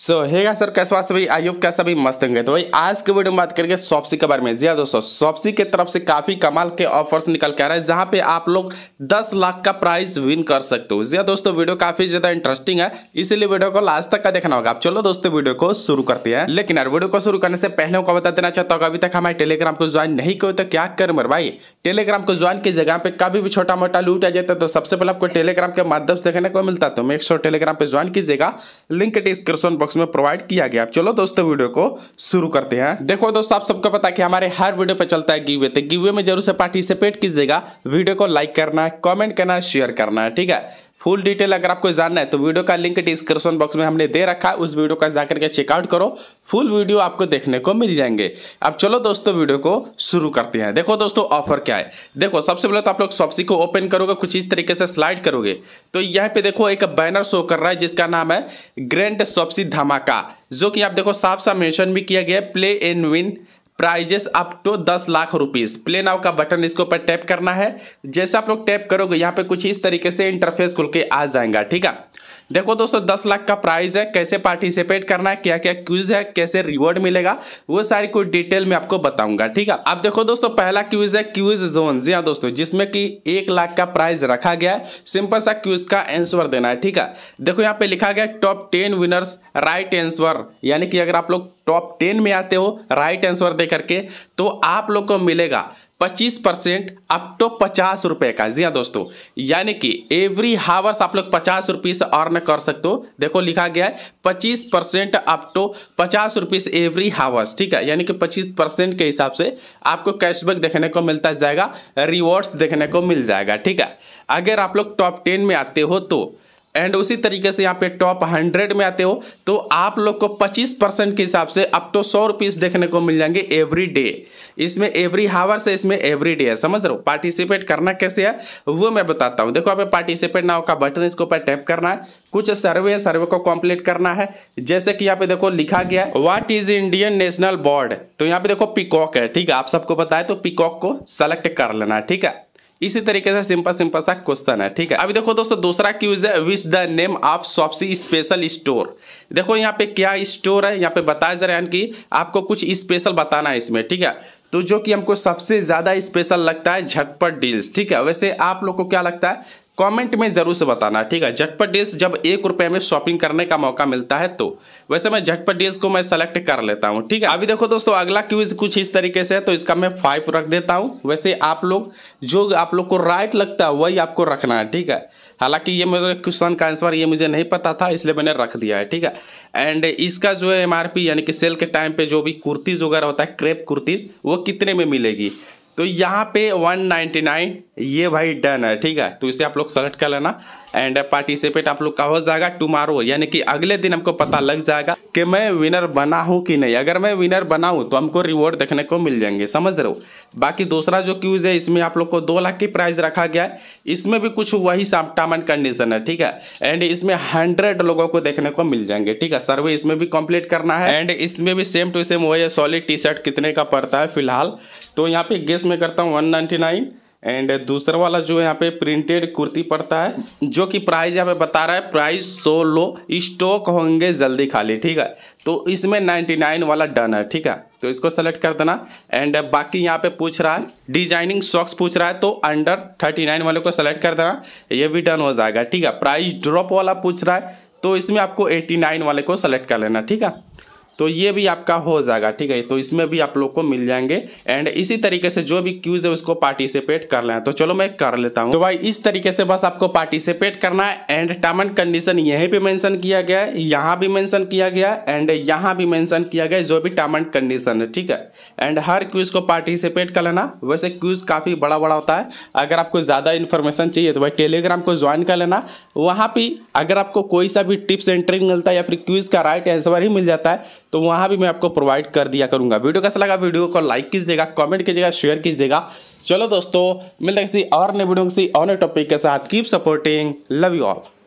सो हेगा सर कैसे सभी आई होप कैसा भी मस्त होंगे तो भाई आज के वीडियो में बात करेंगे सॉप्सी के बारे में जी हाँ, दोस्तों सॉप्सी के तरफ से काफी कमाल के ऑफर्स निकल के आ रहे हैं जहां पे आप लोग 10 लाख का प्राइस विन कर सकते हो जी हाँ, दोस्तों वीडियो काफी ज्यादा इंटरेस्टिंग है इसीलिए वीडियो को लास्ट तक का देखना होगा आप चलो दोस्तों वीडियो को शुरू करते हैं लेकिन यार वीडियो को शुरू करने से पहले को बता देना चाहता हूँ अभी तक हमारे टेलीग्राम को ज्वाइन नहीं करो तो क्या कर मर भाई टेलीग्राम को ज्वाइन की जगह पे कभी भी छोटा मोटा लूट आ जाता है तो सबसे पहले आपको टेलीग्राम के माध्यम से देखने को मिलता तो मेक श्योर टेलीग्राम पे ज्वाइन कीजिएगा लिंक डिस्क्रिप्शन बॉक्स बॉक्स में प्रोवाइड किया गया चलो दोस्तों वीडियो को शुरू करते हैं देखो दोस्तों आप सबको पता कि हमारे हर वीडियो पे चलता है गिवे तो गिवे में जरूर से पार्टिसिपेट कीजिएगा वीडियो को लाइक करना कमेंट कॉमेंट करना शेयर करना ठीक है फुल डिटेल अगर आपको जानना है तो वीडियो का लिंक डिस्क्रिप्शन बॉक्स में हमने दे रखा है उस वीडियो का जाकर के चेकआउट करो फुल वीडियो आपको देखने को मिल जाएंगे अब चलो दोस्तों वीडियो को शुरू करते हैं देखो दोस्तों ऑफर क्या है देखो सबसे पहले तो आप लोग सॉप्सी को ओपन करोगे कुछ इस तरीके से स्लाइड करोगे तो यहाँ पे देखो एक बैनर शो कर रहा है जिसका नाम है ग्रैंड सॉप्सी धमाका जो कि आप देखो साफ साफ मेंशन भी किया गया play and win prizes up to दस लाख रुपीस प्ले नाउ का बटन इसके ऊपर टैप करना है जैसे आप लोग टैप करोगे यहाँ पे कुछ इस तरीके से इंटरफेस खुल के आ जाएगा ठीक है देखो दोस्तों दस लाख का प्राइज है कैसे पार्टिसिपेट करना है क्या क्या क्यूज है कैसे रिवॉर्ड मिलेगा वो सारी कुछ डिटेल में आपको बताऊंगा ठीक है अब देखो दोस्तों पहला क्यूज है क्यूज जोन जी हाँ दोस्तों जिसमें कि एक लाख का प्राइज रखा गया है सिंपल सा क्यूज का आंसर देना है ठीक है देखो यहाँ पे लिखा गया top ten winners right answer यानी कि अगर आप लोग टॉप टेन में आते हो राइट आंसर दे करके तो आप लोग को मिलेगा पच्चीस परसेंट अप टू तो पचास रुपए का जी हाँ दोस्तों यानी कि एवरी हावर्स आप लोग पचास रुपीस से अर्न कर सकते हो देखो लिखा गया है पच्चीस परसेंट अप टू तो पचास रुपीस से एवरी हावर्स ठीक है यानी कि पच्चीस परसेंट के हिसाब से आपको कैशबैक देखने को मिलता जाएगा रिवॉर्ड्स देखने को मिल जाएगा ठीक है अगर आप लोग टॉप टेन में आते हो तो एंड उसी तरीके से यहाँ पे टॉप हंड्रेड में आते हो तो आप लोग को पच्चीस परसेंट के हिसाब से अब तो सौ रुपीस देखने को मिल जाएंगे एवरी डे इसमें एवरी हावर से इसमें एवरी डे है समझ रहे हो पार्टिसिपेट करना कैसे है वो मैं बताता हूँ देखो आप पार्टिसिपेट नाव का बटन इसके ऊपर टैप करना है कुछ सर्वे सर्वे को कॉम्प्लीट करना है जैसे कि यहाँ पे देखो लिखा गया what is Indian national board तो यहाँ पे देखो पिकॉक है ठीक है आप सबको बताए तो पिकॉक को सेलेक्ट कर लेना है ठीक है इसी तरीके से सिंपल सिंपल सा क्वेश्चन है ठीक है अभी देखो दोस्तों दूसरा क्यूज है which the name of Shopsy special store देखो यहाँ पे क्या स्टोर है यहाँ पे बताया जा रहा है कि आपको कुछ स्पेशल बताना है इसमें ठीक है तो जो कि हमको सबसे ज़्यादा स्पेशल लगता है झटपट डील्स ठीक है वैसे आप लोग को क्या लगता है कमेंट में ज़रूर से बताना ठीक है झटपट डील्स जब एक रुपये में शॉपिंग करने का मौका मिलता है तो वैसे मैं झटपट डील्स को मैं सेलेक्ट कर लेता हूँ ठीक है अभी देखो दोस्तों अगला क्यूज कुछ इस तरीके से है तो इसका मैं फाइव रख देता हूँ वैसे आप लोग जो आप लोग को राइट लगता है वही आपको रखना है ठीक है हालांकि ये मेरे क्वेश्चन का आंसर ये मुझे नहीं पता था इसलिए मैंने रख दिया है ठीक है एंड इसका जो है एम यानी कि सेल के टाइम पे जो भी कुर्तीज़ वगैरह होता है क्रेप कुर्तीज़ वो कितने में मिलेगी तो यहाँ पे 199 ये भाई डन है ठीक है तो इसे आप लोग सेलेक्ट कर लेना एंड पार्टिसिपेट आप लोग का हो जाएगा टुमारो यानी कि अगले दिन हमको पता लग जाएगा कि मैं विनर बना हूँ कि नहीं अगर मैं विनर बना हूँ तो हमको रिवॉर्ड देखने को मिल जाएंगे समझ रहे हो बाकी दूसरा जो क्यूज़ है इसमें आप लोग को दो लाख की प्राइस रखा गया है इसमें भी कुछ वही टर्म एंड कंडीशन है ठीक है एंड इसमें हंड्रेड लोगों को देखने को मिल जाएंगे ठीक है सर्वे इसमें भी कंप्लीट करना है एंड इसमें भी सेम टू सेम वही है सॉलिड टी शर्ट कितने का पड़ता है फिलहाल तो यहाँ पे गेस में करता हूँ वन नाइन एंड दूसरा वाला जो यहाँ पे प्रिंटेड कुर्ती पड़ता है जो कि प्राइस यहाँ पे बता रहा है प्राइस सो लो स्टॉक होंगे जल्दी खाली ठीक है तो इसमें 99 वाला डन है ठीक है तो इसको सेलेक्ट कर देना एंड बाकी यहाँ पे पूछ रहा है डिजाइनिंग सॉक्स पूछ रहा है तो अंडर 39 वाले को सेलेक्ट कर देना ये भी डन हो जाएगा ठीक है प्राइस ड्रॉप वाला पूछ रहा है तो इसमें आपको नाइन वाले को सेलेक्ट कर लेना ठीक है तो ये भी आपका हो जाएगा ठीक है तो इसमें भी आप लोग को मिल जाएंगे एंड इसी तरीके से जो भी क्यूज है उसको पार्टिसिपेट कर लें तो चलो मैं कर लेता हूँ तो भाई इस तरीके से बस आपको पार्टिसिपेट करना है एंड टर्म एंड कंडीशन यहीं पे मेंशन किया गया है यहाँ भी मेंशन किया गया एंड यहाँ भी मेंशन किया गया जो भी टर्म एंड कंडीशन है ठीक है एंड हर क्यूज को पार्टिसिपेट कर लेना वैसे क्यूज काफ़ी बड़ा बड़ा होता है अगर आपको ज़्यादा इन्फॉर्मेशन चाहिए तो भाई टेलीग्राम को ज्वाइन कर लेना वहाँ भी अगर आपको कोई सा भी टिप्स एंड ट्रिक मिलता है या फिर क्विज का राइट आंसर ही मिल जाता है तो वहाँ भी मैं आपको प्रोवाइड कर दिया करूँगा वीडियो कैसा लगा वीडियो को लाइक कीजिएगा कमेंट कीजिएगा शेयर कीजिएगा चलो दोस्तों मिलते किसी और नए वीडियो किसी और नए टॉपिक के साथ keep supporting love you all